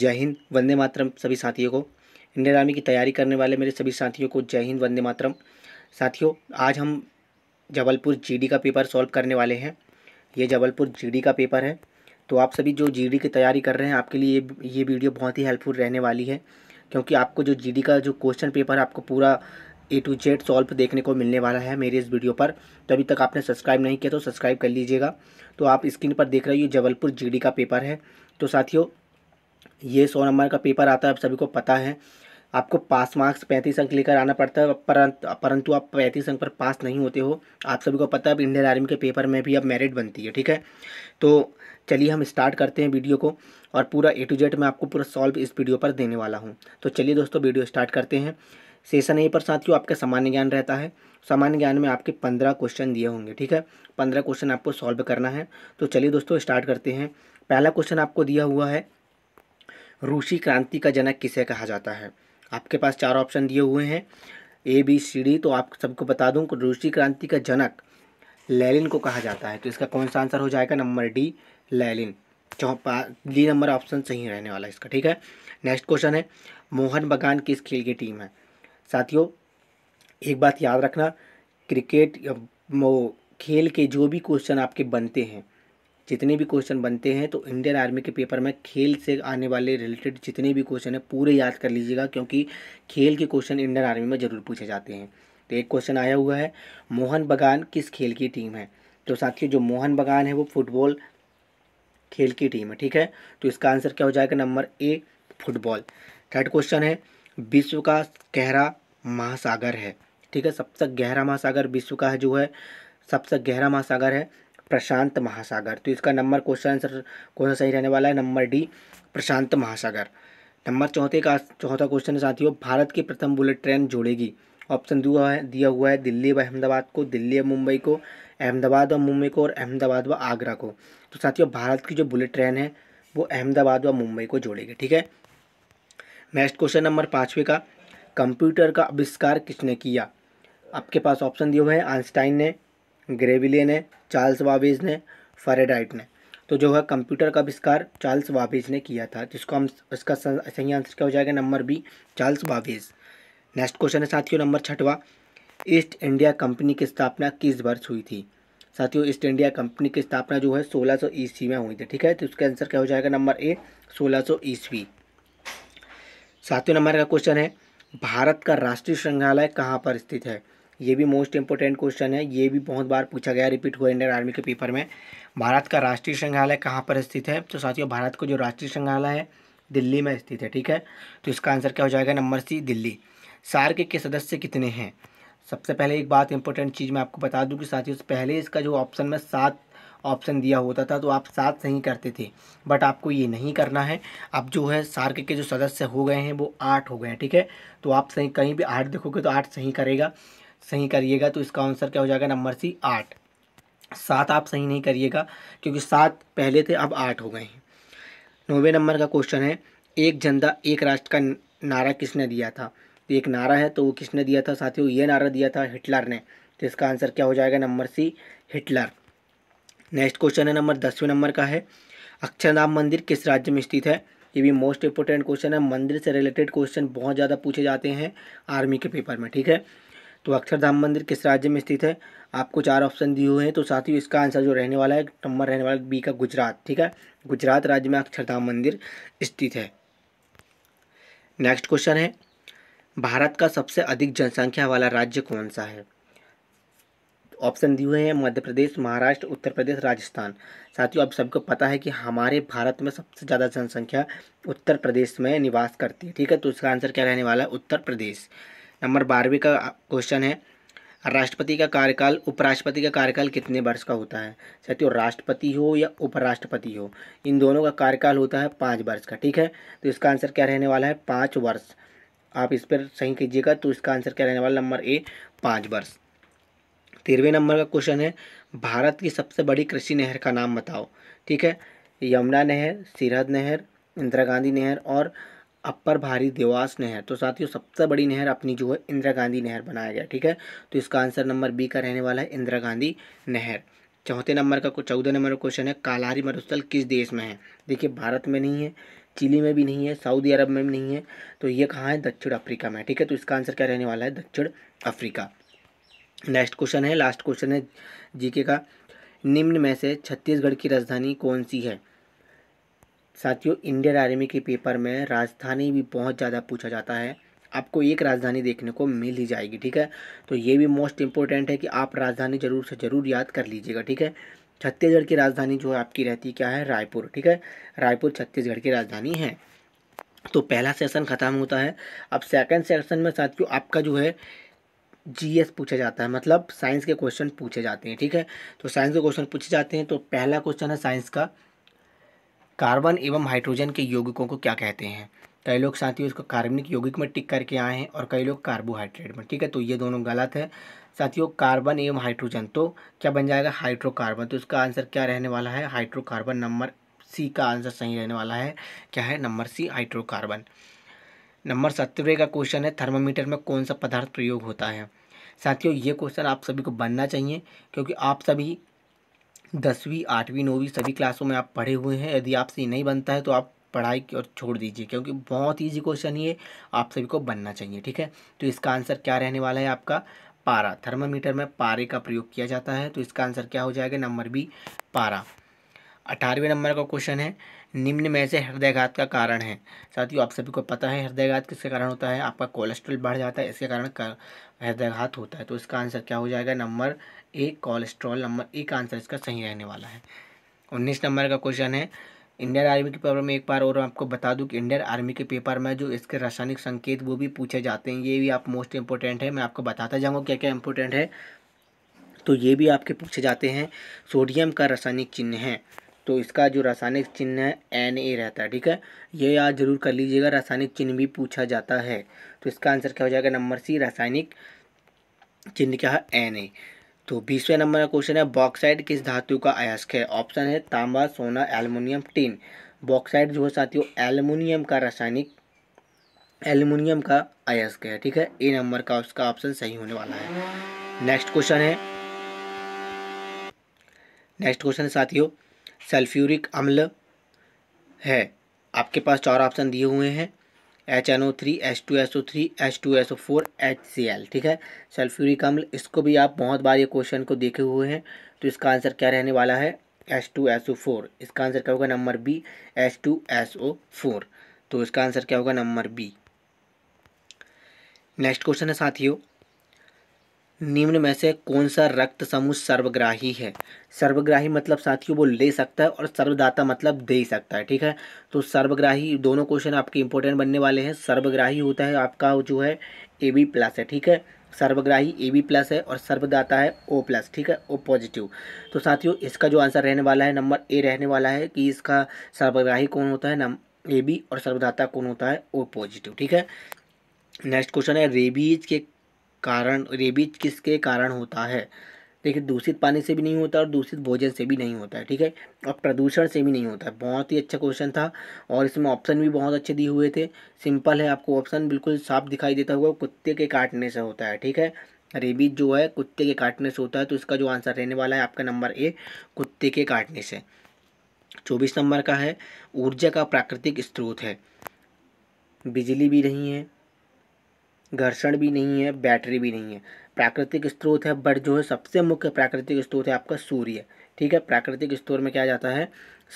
जय हिंद वंदे मातरम सभी साथियों को इंडियन आर्मी की तैयारी करने वाले मेरे सभी साथियों को जय हिंद वंदे मातरम साथियों आज हम Jabalpur G D paper solve करने वाले हैं ये जबलपुर जीडी का पेपर है तो आप सभी जो जीडी की तैयारी कर रहे हैं आपके लिए ये ये वीडियो बहुत ही हेल्पफुल रहने वाली है क्योंकि आपको जो जी का जो क्वेश्चन पेपर है आपको पूरा ए टू जेड सॉल्व देखने को मिलने वाला है मेरे इस वीडियो पर तो अभी तक आपने सब्सक्राइब नहीं किया तो सब्सक्राइब कर लीजिएगा तो आप स्क्रीन पर देख रहे हो जबलपुर जीडी का पेपर है तो साथियों ये सौ नंबर का पेपर आता है आप सभी को पता है आपको पास मार्क्स पैंतीस अंक लेकर आना पड़ता है परंतु परंतु आप पैंतीस अंक पर पास नहीं होते हो आप सभी को पता है अब इंडियन आर्मी के पेपर में भी अब मेरिट बनती है ठीक है तो चलिए हम स्टार्ट करते हैं वीडियो को और पूरा ए टू जेड मैं आपको पूरा सॉल्व इस वीडियो पर देने वाला हूँ तो चलिए दोस्तों वीडियो स्टार्ट करते हैं सेशन ए पर साथियों आपका सामान्य ज्ञान रहता है सामान्य ज्ञान में आपके पंद्रह क्वेश्चन दिए होंगे ठीक है पंद्रह क्वेश्चन आपको सॉल्व करना है तो चलिए दोस्तों स्टार्ट करते हैं पहला क्वेश्चन आपको दिया हुआ है रूसी क्रांति का जनक किसे कहा जाता है आपके पास चार ऑप्शन दिए हुए हैं ए बी सी डी तो आप सबको बता दूं कि रूसी क्रांति का जनक लेलिन को कहा जाता है तो इसका कौन सा आंसर हो जाएगा नंबर डी लेलिन चौपा डी नंबर ऑप्शन सही रहने वाला है इसका ठीक है नेक्स्ट क्वेश्चन है मोहन बगान किस खेल की टीम है साथियों एक बात याद रखना क्रिकेट वो खेल के जो भी क्वेश्चन आपके बनते हैं जितने भी क्वेश्चन बनते हैं तो इंडियन आर्मी के पेपर में खेल से आने वाले रिलेटेड जितने भी क्वेश्चन हैं पूरे याद कर लीजिएगा क्योंकि खेल के क्वेश्चन इंडियन आर्मी में ज़रूर पूछे जाते हैं तो एक क्वेश्चन आया हुआ है मोहन बगान किस खेल की टीम है तो साथियों जो मोहन बगान है वो फुटबॉल खेल की टीम है ठीक है तो इसका आंसर क्या हो जाएगा number A football third question है विश्व का गहरा महासागर है ठीक है सबसे गहरा महासागर विश्व का है जो है सबसे गहरा महासागर है प्रशांत महासागर तो इसका नंबर क्वेश्चन आंसर कौन सा सही रहने वाला है नंबर डी प्रशांत महासागर नंबर चौथे का चौथा क्वेश्चन है साथियों भारत की प्रथम बुलेट ट्रेन जोड़ेगी ऑप्शन दो है दिया हुआ है दिल्ली व अहमदाबाद को दिल्ली व मुंबई को अहमदाबाद व मुंबई को और अहमदाबाद व आगरा को तो साथियों भारत की जो बुलेट ट्रेन है वो अहमदाबाद व मुंबई को जोड़ेगी ठीक है नेक्स्ट क्वेश्चन नंबर पाँचवें का कंप्यूटर का आविष्कार किसने किया आपके पास ऑप्शन दिए हुए हैं आइंस्टाइन ने ग्रेविलियन है चार्ल्स वाबिज ने फरेडाइट ने तो जो है कंप्यूटर का आविष्कार चार्ल्स वाबिज ने किया था जिसको हम इसका सही आंसर क्या हो जाएगा number B Charles Babbage next question है साथियों नंबर छठवा ईस्ट इंडिया कंपनी की स्थापना किस वर्ष हुई थी साथियों ईस्ट इंडिया कंपनी की स्थापना जो है सोलह सौ ईस्वी में हुई थी ठीक है तो उसका आंसर क्या हो जाएगा नंबर ए सोलह सौ ईस्वी सातवें नंबर का क्वेश्चन है भारत का राष्ट्रीय संग्रहालय कहाँ पर स्थित है ये भी मोस्ट इंपॉर्टेंट क्वेश्चन है ये भी बहुत बार पूछा गया रिपीट हुआ इंडियन आर्मी के पेपर में भारत का राष्ट्रीय संग्रहालय कहाँ पर स्थित है तो साथियों भारत का जो राष्ट्रीय संग्रहालय है दिल्ली में स्थित है ठीक है तो इसका आंसर क्या हो जाएगा नंबर सी दिल्ली सार्क के सदस्य कितने हैं सबसे पहले एक बात इंपॉर्टेंट चीज़ मैं आपको बता दूं कि साथियों पहले इसका जो ऑप्शन में सात ऑप्शन दिया होता था तो आप सात सही करते थे बट आपको ये नहीं करना है अब जो है सार्क के जो सदस्य हो गए हैं वो आठ हो गए हैं ठीक है तो आप सही कहीं भी आठ देखोगे तो आठ सही करेगा सही करिएगा तो इसका आंसर क्या हो जाएगा नंबर सी आठ सात आप सही नहीं करिएगा क्योंकि सात पहले थे अब आठ हो गए हैं नौवे नंबर का क्वेश्चन है एक जनता एक राष्ट्र का नारा किसने दिया था तो एक नारा है तो वो किसने दिया था साथियों ये नारा दिया था हिटलर ने तो इसका आंसर क्या हो जाएगा number C Hitler next question है नंबर दसवें नंबर का है अक्षरधाम मंदिर किस राज्य में स्थित है ये भी मोस्ट इंपॉर्टेंट क्वेश्चन है मंदिर से रिलेटेड क्वेश्चन बहुत ज़्यादा पूछे जाते हैं आर्मी के पेपर में ठीक है तो अक्षरधाम मंदिर किस राज्य में स्थित है आपको चार ऑप्शन दिए हुए हैं तो साथ ही इसका आंसर जो रहने वाला है नंबर रहने वाला बी का गुजरात ठीक है गुजरात राज्य में अक्षरधाम मंदिर स्थित है नेक्स्ट क्वेश्चन है भारत का सबसे अधिक जनसंख्या वाला राज्य कौन सा है ऑप्शन दिए हुए हैं मध्य प्रदेश महाराष्ट्र उत्तर प्रदेश राजस्थान साथियों अब सबको पता है कि हमारे भारत में सबसे ज़्यादा जनसंख्या उत्तर प्रदेश में निवास करती है ठीक है तो इसका आंसर क्या रहने वाला है उत्तर प्रदेश नंबर बारहवीं का क्वेश्चन है राष्ट्रपति का कार्यकाल उपराष्ट्रपति का कार्यकाल कितने वर्ष का होता है साथियों राष्ट्रपति हो या उपराष्ट्रपति हो इन दोनों का कार्यकाल होता है पाँच वर्ष का ठीक है तो इसका आंसर क्या रहने वाला है पाँच वर्ष आप इस पर सही कीजिएगा तो इसका आंसर क्या रहने वाला नंबर ए पाँच वर्ष तेरहवें नंबर का क्वेश्चन है भारत की सबसे बड़ी कृषि नहर का नाम बताओ ठीक है यमुना नहर सिरहद नहर इंदिरा गांधी नहर और अपर भारी देवास नहर तो साथियों सबसे बड़ी नहर अपनी जो है इंदिरा गांधी नहर बनाया गया ठीक है तो इसका आंसर नंबर बी का रहने वाला है इंदिरा गांधी नहर चौथे नंबर का चौदह नंबर का क्वेश्चन है कालारी मरुस्थल किस देश में है देखिए भारत में नहीं है चिली में भी नहीं है सऊदी अरब में भी नहीं है तो ये कहाँ है दक्षिण अफ्रीका में ठीक है तो इसका आंसर क्या रहने वाला है दक्षिण अफ्रीका नेक्स्ट क्वेश्चन है लास्ट क्वेश्चन है जीके का निम्न में से छत्तीसगढ़ की राजधानी कौन सी है साथियों इंडियन आर्मी के पेपर में राजधानी भी बहुत ज़्यादा पूछा जाता है आपको एक राजधानी देखने को मिल ही जाएगी ठीक है तो ये भी मोस्ट इम्पोर्टेंट है कि आप राजधानी ज़रूर से ज़रूर याद कर लीजिएगा ठीक है छत्तीसगढ़ की राजधानी जो है आपकी रहती क्या है रायपुर ठीक है रायपुर छत्तीसगढ़ की राजधानी है तो पहला सेशन ख़त्म होता है अब सेकंड सेशन में साथियों आपका जो है जीएस पूछा जाता है मतलब साइंस के क्वेश्चन पूछे जाते हैं ठीक है तो साइंस के क्वेश्चन पूछे जाते हैं तो पहला क्वेश्चन है साइंस का कार्बन एवं हाइड्रोजन के यौगिकों को क्या कहते हैं कई लोग साथियों इसको कार्बनिक यौगिक में टिक करके आए हैं और कई लोग कार्बोहाइड्रेट में ठीक है तो ये दोनों गलत है साथियों कार्बन एवं हाइड्रोजन तो क्या बन जाएगा हाइड्रोकार्बन तो इसका आंसर क्या रहने वाला है हाइड्रोकार्बन नंबर सी का आंसर सही रहने वाला है क्या है नंबर सी हाइड्रोकार्बन नंबर सत्रह का क्वेश्चन है थर्मामीटर में कौन सा पदार्थ प्रयोग होता है साथियों ये क्वेश्चन आप सभी को बनना चाहिए क्योंकि आप सभी दसवीं आठवीं नौवीं सभी क्लासों में आप पढ़े हुए हैं यदि आपसे नहीं बनता है तो आप पढ़ाई की और छोड़ दीजिए क्योंकि बहुत ईजी क्वेश्चन ये आप सभी को बनना चाहिए ठीक है तो इसका आंसर क्या रहने वाला है आपका पारा थर्मामीटर में पारे का प्रयोग किया जाता है तो इसका आंसर क्या हो जाएगा नंबर बी पारा अठारहवें नंबर का क्वेश्चन है निम्न में से हृदयघात का कारण है साथियों आप सभी को पता है हृदयघात किसके कारण होता है आपका कोलेस्ट्रॉल बढ़ जाता है इसके कारण कर, हृदयघात होता है तो इसका आंसर क्या हो जाएगा नंबर एक कोलेस्ट्रॉल नंबर एक आंसर इसका सही रहने वाला है उन्नीस नंबर का क्वेश्चन है इंडियन आर्मी के पेपर में एक बार और आपको बता दूं कि इंडियन आर्मी के पेपर में जो इसके रासायनिक संकेत वो भी पूछे जाते हैं ये भी आप मोस्ट इंपॉर्टेंट है मैं आपको बताता जाऊँगा क्या क्या इंपॉर्टेंट है तो ये भी आपके पूछे जाते हैं सोडियम का रासायनिक चिन्ह है तो इसका जो रासायनिक चिन्ह है एन ए रहता है ठीक है ये याद जरूर कर लीजिएगा रासायनिक चिन्ह भी पूछा जाता है तो इसका आंसर क्या हो जाएगा नंबर सी रासायनिक चिन्ह क्या है एन ए तो बीसवें नंबर का क्वेश्चन है बॉक्साइड किस धातु का अयस्क है ऑप्शन है तांबा सोना एलमिनियम टीन बॉक्साइड जो है साथियों एलमिनियम का रासायनिक एल्युमिनियम का अयस्क है ठीक है ए नंबर का उसका ऑप्शन सही होने वाला है नेक्स्ट क्वेश्चन है नेक्स्ट क्वेश्चन साथियों सल्फ्यूरिक अम्ल है आपके पास चार ऑप्शन दिए हुए हैं H N O three H two S O three H two S O four H C L ठीक है सल्फ्यूरिक अम्ल इसको भी आप बहुत बार ये क्वेश्चन को देखे हुए हैं तो इसका आंसर क्या रहने वाला है H two S O four इसका आंसर क्या होगा number B H two S O four तो इसका आंसर क्या होगा नंबर बी नेक्स्ट क्वेश्चन है साथियों निम्न में से कौन सा रक्त समूह सर्वग्राही है सर्वग्राही मतलब साथियों वो ले सकता है और सर्वदाता मतलब दे सकता है ठीक है तो सर्वग्राही दोनों क्वेश्चन आपके इंपॉर्टेंट बनने वाले हैं सर्वग्राही होता है आपका जो है ए बी प्लस है ठीक है सर्वग्राही ए बी प्लस है और सर्वदाता है ओ प्लस ठीक है ओ पॉजिटिव तो साथियों इसका जो आंसर रहने वाला है नंबर ए रहने वाला है कि इसका सर्वग्राही कौन होता है नम ए बी और सर्वदाता कौन होता है ओ पॉजिटिव ठीक है नेक्स्ट क्वेश्चन है रेबीज के कारण रेबीज किसके कारण होता है देखिए दूषित पानी से भी नहीं होता और दूषित भोजन से भी नहीं होता है ठीक है और प्रदूषण से भी नहीं होता है बहुत ही अच्छा क्वेश्चन था और इसमें ऑप्शन भी बहुत अच्छे दिए हुए थे सिंपल है आपको ऑप्शन बिल्कुल साफ दिखाई देता हुआ कुत्ते के काटने से होता है ठीक है रेबीज जो है कुत्ते के काटने से होता है तो इसका जो आंसर रहने वाला है आपका नंबर ए कुत्ते के काटने से चौबीस नंबर का है ऊर्जा का प्राकृतिक स्रोत है बिजली भी नहीं है घर्षण भी नहीं है बैटरी भी नहीं है प्राकृतिक स्रोत है बट जो है सबसे मुख्य प्राकृतिक स्रोत है आपका सूर्य ठीक है प्राकृतिक स्रोत में क्या जाता है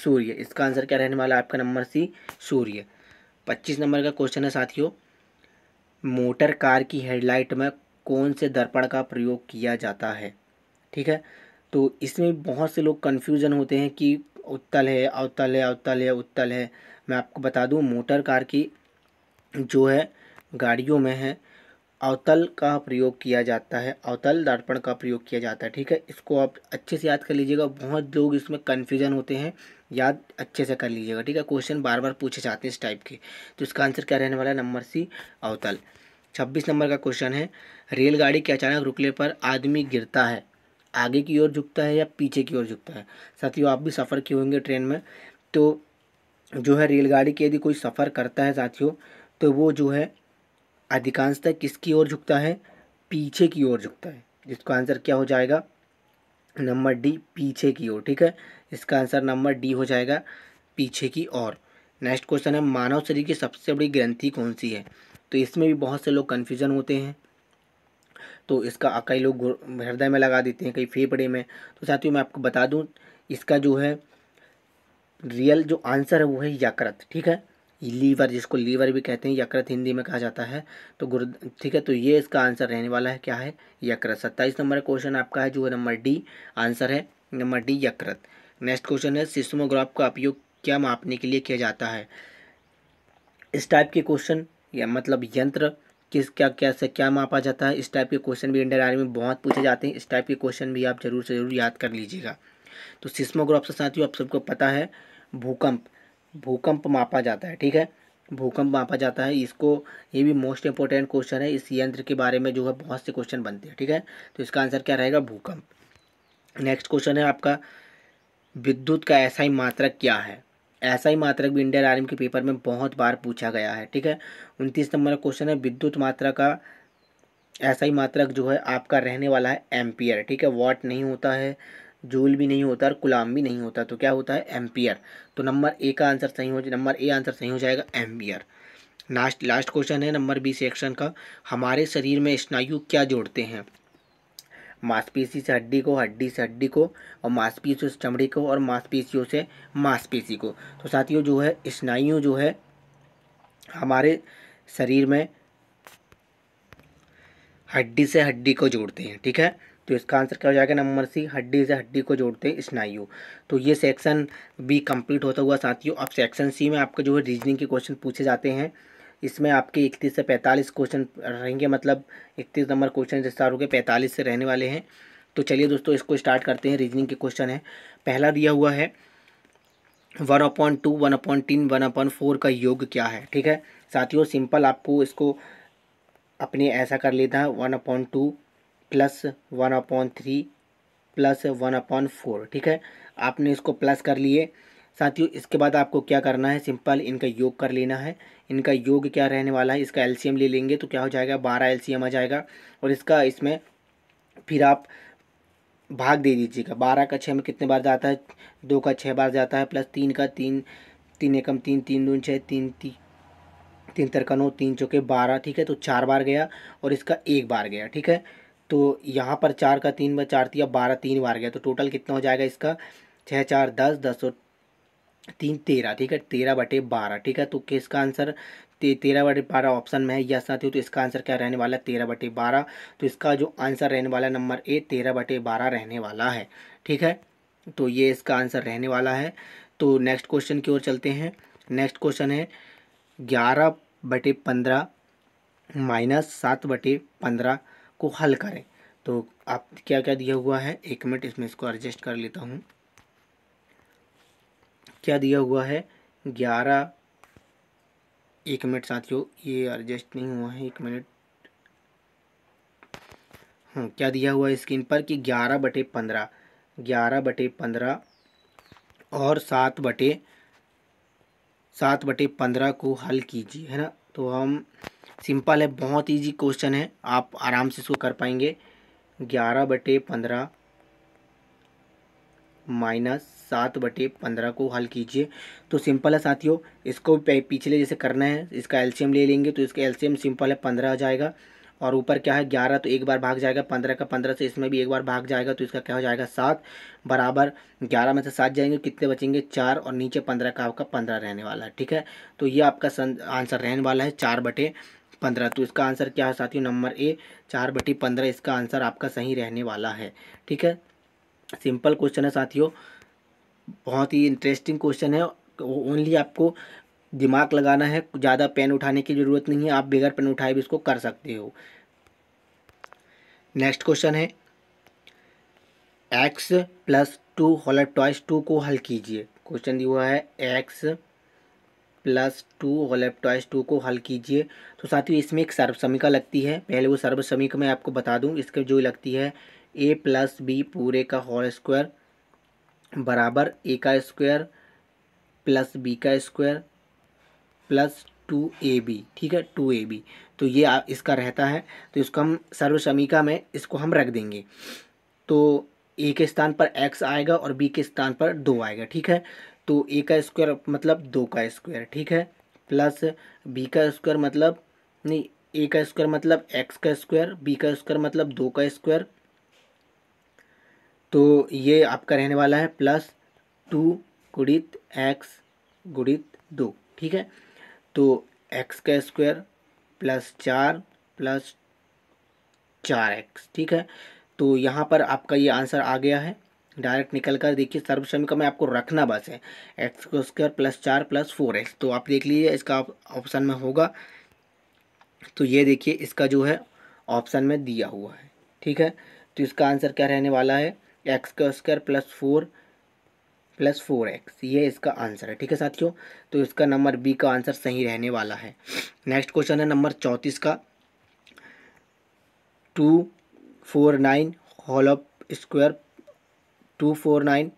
सूर्य इसका आंसर क्या रहने वाला है आपका नंबर सी सूर्य पच्चीस नंबर का क्वेश्चन है साथियों मोटर कार की हेडलाइट में कौन से दर्पण का प्रयोग किया जाता है ठीक है तो इसमें बहुत से लोग कन्फ्यूज़न होते हैं कि उत्तल है अवतल है अवतल है उत्तल है मैं आपको बता दूं मोटर कार की जो है गाड़ियों में है अवतल का प्रयोग किया जाता है अवतल दर्पण का प्रयोग किया जाता है ठीक है इसको आप अच्छे से याद कर लीजिएगा बहुत लोग इसमें कन्फ्यूजन होते हैं याद अच्छे से कर लीजिएगा ठीक है क्वेश्चन बार बार पूछे जाते हैं इस टाइप के तो इसका आंसर क्या रहने वाला है नंबर सी अवतल छब्बीस नंबर का क्वेश्चन है रेलगाड़ी के अचानक रुकने पर आदमी गिरता है आगे की ओर झुकता है या पीछे की ओर झुकता है साथियों आप भी सफ़र किए होंगे ट्रेन में तो जो है रेलगाड़ी के यदि कोई सफ़र करता है साथियों तो वो जो है अधिकांशतः किसकी ओर झुकता है पीछे की ओर झुकता है जिसका आंसर क्या हो जाएगा नंबर डी पीछे की ओर ठीक है इसका आंसर नंबर डी हो जाएगा पीछे की ओर नेक्स्ट क्वेश्चन है मानव शरीर की सबसे बड़ी ग्रंथि कौन सी है तो इसमें भी बहुत से लोग कन्फ्यूजन होते हैं तो इसका कई लोग हृदय में लगा देते हैं कई फेफड़े में तो साथियों मैं आपको बता दूं इसका जो है रियल जो आंसर है वो है यकृत ठीक है लीवर जिसको लीवर भी कहते हैं यकृत हिंदी में कहा जाता है तो गुरु ठीक है तो ये इसका आंसर रहने वाला है क्या है यकृत सत्ताईस नंबर क्वेश्चन आपका है जो है नंबर डी आंसर है नंबर डी यकृत नेक्स्ट क्वेश्चन है सिस्मोग्राफ का उपयोग क्या मापने के लिए किया जाता है इस टाइप के क्वेश्चन या मतलब यंत्र किस क्या क्या से क्या मापा जाता है इस टाइप के क्वेश्चन भी इंडियन आर्मी में बहुत पूछे जाते हैं इस टाइप के क्वेश्चन भी आप ज़रूर से ज़रूर याद कर लीजिएगा तो सिस्मोग्राफ से साथियों आप सबको पता है भूकंप भूकंप मापा जाता है ठीक है भूकंप मापा जाता है इसको ये भी मोस्ट इंपॉर्टेंट क्वेश्चन है इस यंत्र के बारे में जो है बहुत से क्वेश्चन बनते हैं ठीक है तो इसका आंसर क्या रहेगा भूकंप नेक्स्ट क्वेश्चन है आपका विद्युत का ऐसा ही मात्रक क्या है ऐसा ही मात्रक भी इंडियन आर्मी के पेपर में बहुत बार पूछा गया है ठीक है उनतीस नंबर का क्वेश्चन है विद्युत मात्रा का ऐसा ही मात्रक जो है आपका रहने वाला है एम्पियर ठीक है वाट नहीं होता है जूल भी नहीं होता और गुलाम भी नहीं होता तो क्या होता है एम्पियर तो नंबर ए का आंसर सही हो नंबर ए आंसर सही हो जाएगा एम्पियर लास्ट लास्ट क्वेश्चन है नंबर बी सेक्शन का हमारे शरीर में स्नायु क्या जोड़ते हैं मांसपेशी से हड्डी को हड्डी से हड्डी को और मांसपेशियों से चमड़ी को और मांसपेशियों से मांसपेशी को तो साथियों जो है स्नायु जो है हमारे शरीर में हड्डी से हड्डी को जोड़ते हैं ठीक है तो इसका आंसर क्या हो जाएगा नंबर सी हड्डी से हड्डी को जोड़ते हैं स्नायु तो ये सेक्शन बी कंप्लीट होता हुआ साथियों अब सेक्शन सी में आपके जो है रीजनिंग के क्वेश्चन पूछे जाते हैं इसमें आपके इकतीस से पैंतालीस क्वेश्चन रहेंगे मतलब इकतीस नंबर क्वेश्चन जिस तरह के पैंतालीस से रहने वाले हैं तो चलिए दोस्तों इसको स्टार्ट करते हैं रीजनिंग के क्वेश्चन है पहला दिया हुआ है one upon two one upon तीन वन अपॉन फोर का योग क्या है ठीक है साथियों सिंपल आपको इसको अपने ऐसा कर लेता है one upon two plus one upon three plus one upon four ठीक है आपने इसको प्लस कर लिए साथियों इसके बाद आपको क्या करना है सिंपल इनका योग कर लेना है इनका योग क्या रहने वाला है इसका एलसीएम ले लेंगे तो क्या हो जाएगा बारह एलसीएम आ जाएगा और इसका इसमें फिर आप भाग दे दीजिएगा बारह का छः में कितने बार जाता है दो का छः बार जाता है प्लस तीन का तीन तीन एकम तीन तीन दून छः तीन ती तीन तरकनों तीन चौके बारह ठीक है तो चार बार गया और इसका एक बार गया ठीक है तो यहाँ पर चार का तीन बार चार तिया बारह तीन बार गया तो टोटल कितना हो जाएगा इसका छः चार दस दस और तीन तेरह ठीक है तेरह बटे बारह ठीक है तो किसका आंसर ते, तेरह बटे बारह ऑप्शन में है यह साथियों तो इसका आंसर क्या रहने वाला है तेरह बटे बारह तो इसका जो आंसर रहने वाला है नंबर ए तेरह बटे बारह रहने वाला है ठीक है तो ये इसका आंसर रहने वाला है तो नेक्स्ट क्वेश्चन की ओर चलते हैं नेक्स्ट क्वेश्चन है ग्यारह बटे पंद्रह माइनस सात बटे पंद्रह को हल करें तो आप क्या क्या दिया हुआ है एक मिनट इसमें इसको एडजस्ट कर लेता हूँ क्या दिया हुआ है ग्यारह एक मिनट साथियों ये एडजस्ट नहीं हुआ है एक मिनट हाँ क्या दिया हुआ है स्क्रीन पर कि ग्यारह बटे पंद्रह ग्यारह बटे पंद्रह और सात बटे सात बटे पंद्रह को हल कीजिए है ना तो हम सिंपल है बहुत इजी क्वेश्चन है आप आराम से इसको कर पाएंगे ग्यारह बटे पंद्रह माइनस सात बटे पंद्रह को हल कीजिए तो सिंपल है साथियों इसको पिछले जैसे करना है इसका एलसीएम ले लेंगे तो इसका एलसीएम सिंपल है पंद्रह आ जाएगा और ऊपर क्या है ग्यारह तो एक बार भाग जाएगा पंद्रह का पंद्रह से इसमें भी एक बार भाग जाएगा तो इसका क्या हो जाएगा सात बराबर ग्यारह में से सात जाएंगे कितने बचेंगे चार और नीचे पंद्रह का आपका पंद्रह रहने वाला है ठीक है तो ये आपका आंसर रहने वाला है चार बटे पंद्रह तो इसका आंसर क्या है साथियों नंबर ए चार बटी पंद्रह इसका आंसर आपका सही रहने वाला है ठीक है सिंपल क्वेश्चन है साथियों बहुत ही इंटरेस्टिंग क्वेश्चन है ओनली आपको दिमाग लगाना है ज़्यादा पेन उठाने की ज़रूरत नहीं है आप बगैर पेन उठाए भी इसको कर सकते हो नेक्स्ट क्वेश्चन है X plus two whole twice two को हल कीजिए क्वेश्चन दिया हुआ है X plus two whole of two को हल कीजिए तो साथ ही इसमें एक सर्वसमिका लगती है पहले वो सर्वसमिका मैं आपको बता दूँ इसके जो लगती है ए प्लस बी पूरे का होल स्क्वायर बराबर ए का स्क्वायर प्लस बी का square plus two A B ठीक है टू ए बी तो ये आ, इसका रहता है तो इसको हम सर्वसमिका में इसको हम रख देंगे तो ए के स्थान पर एक्स आएगा और बी के स्थान पर दो आएगा ठीक है तो ए का स्क्वायर मतलब दो का स्क्वायर ठीक है प्लस बी का स्क्वायर मतलब नहीं ए का स्क्वायर मतलब एक्स का स्क्वायर बी का स्क्वायर मतलब दो का स्क्वायर तो ये आपका रहने वाला है प्लस टू गुड़ित एक्स गुड़ित दो ठीक है तो एक्स का स्क्वायर प्लस चार प्लस चार एक्स ठीक है तो यहाँ पर आपका ये आंसर आ गया है डायरेक्ट निकल कर देखिए सर्वसमीका में आपको रखना बस है एक्स को स्क्वायर प्लस चार प्लस फोर एक्स तो आप देख लीजिए इसका ऑप्शन में होगा तो ये देखिए इसका जो है ऑप्शन में दिया हुआ है ठीक है तो इसका आंसर क्या रहने वाला है एक्स का square plus four plus four X ये इसका आंसर है ठीक है साथियों तो इसका नंबर बी का आंसर सही रहने वाला है नेक्स्ट क्वेश्चन है नंबर चौंतीस का two four nine whole of square two four nine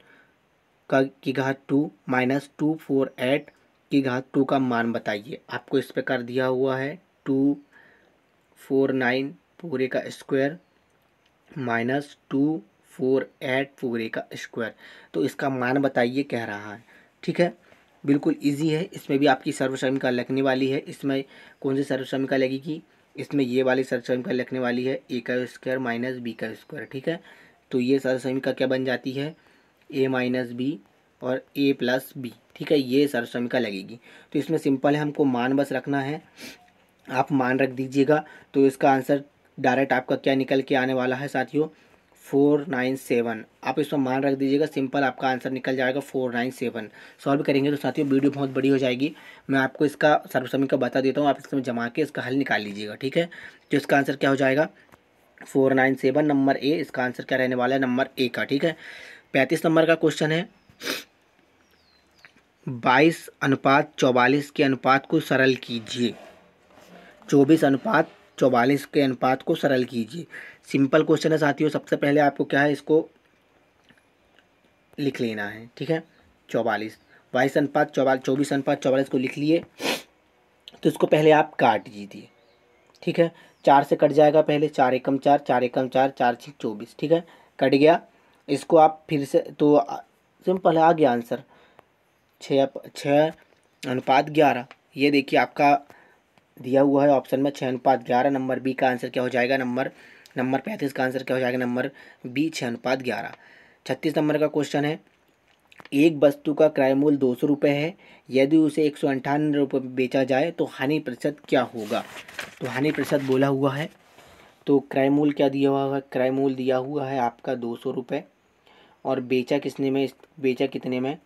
का की घात two minus two four eight की घात टू का मान बताइए आपको इस प्रकार दिया हुआ है टू फोर नाइन पूरे का square minus two four eight पूरे का स्क्वायर तो इसका मान बताइए कह रहा है ठीक है बिल्कुल इजी है इसमें भी आपकी सर्वश्रमिका लगने वाली है इसमें कौन सी सर्वश्रमिका लगेगी इसमें ये वाली सर्वश्रमिका लगने वाली है ए का स्क्वायर माइनस बी का स्क्वायर ठीक है तो ये सर्वसमिका क्या बन जाती है ए माइनस बी और ए प्लस बी ठीक है ये सर्वसमिका लगेगी तो इसमें सिंपल है हमको मान बस रखना है आप मान रख दीजिएगा तो इसका आंसर डायरेक्ट आपका क्या निकल के आने वाला है साथियों फोर नाइन सेवन आप इसमें मान रख दीजिएगा सिंपल आपका आंसर निकल जाएगा फोर नाइन सेवन सॉल्व करेंगे तो साथियों वीडियो बहुत बड़ी हो जाएगी मैं आपको इसका सर्वसमी का बता देता हूँ आप इसमें जमा के इसका हल निकाल लीजिएगा ठीक है तो इसका आंसर क्या हो जाएगा four nine seven number A इसका आंसर क्या रहने वाला है नंबर ए का ठीक है पैंतीस नंबर का क्वेश्चन है बाईस अनुपात चौवालीस के अनुपात को सरल कीजिए चौबीस अनुपात चौवालीस के अनुपात को सरल कीजिए सिंपल क्वेश्चन है साथियों सबसे पहले आपको क्या है इसको लिख लेना है ठीक है चौवालीस बाईस अनुपात चौवालीस चौबीस अनुपात चौवालीस को लिख लिए तो इसको पहले आप काट दीजिए ठीक है चार से कट जाएगा पहले चार एकम चार चार एकम चार चार छः चौबीस ठीक है कट गया इसको आप फिर से तो सिंपल है आ गया आंसर छः छः अनुपात ग्यारह ये देखिए आपका दिया हुआ है ऑप्शन में छः अनुपात ग्यारह नंबर बी का आंसर क्या हो जाएगा नंबर नंबर पैंतीस का आंसर क्या हो जाएगा नंबर बी छः अनुपात ग्यारह छत्तीस नंबर का क्वेश्चन है एक वस्तु का क्रय मूल्य दो सौ रुपये है यदि उसे एक सौ अंठानवे रुपये में बेचा जाए तो हानि प्रतिशत क्या होगा तो हानि प्रतिशत बोला हुआ है तो क्रय मूल्य क्या दिया हुआ है क्रय मूल्य दिया हुआ है आपका दो सौ रुपये और बेचा किसने में बेचा कितने में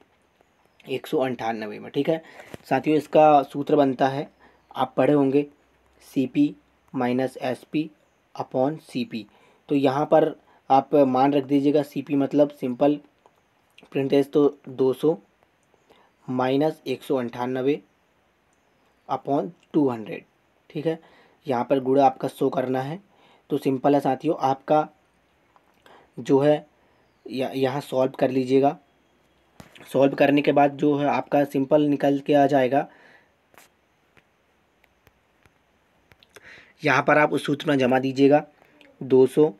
एक सौ अंठानवे में ठीक है साथियों इसका सूत्र बनता है आप पढ़े होंगे C P minus S P upon C P तो यहाँ पर आप मान रख दीजिएगा सी पी मतलब सिंपल प्रिंटेज तो दो सौ माइनस एक सौ अंठानबे अपॉन टू हंड्रेड ठीक है यहाँ पर गुड़ा आपका सो करना है तो सिंपल है साथियों आपका जो है यहाँ सॉल्व कर लीजिएगा सॉल्व करने के बाद जो है आपका सिंपल निकल के आ जाएगा यहाँ पर आप उस सूत्र में जमा दीजिएगा दो सौ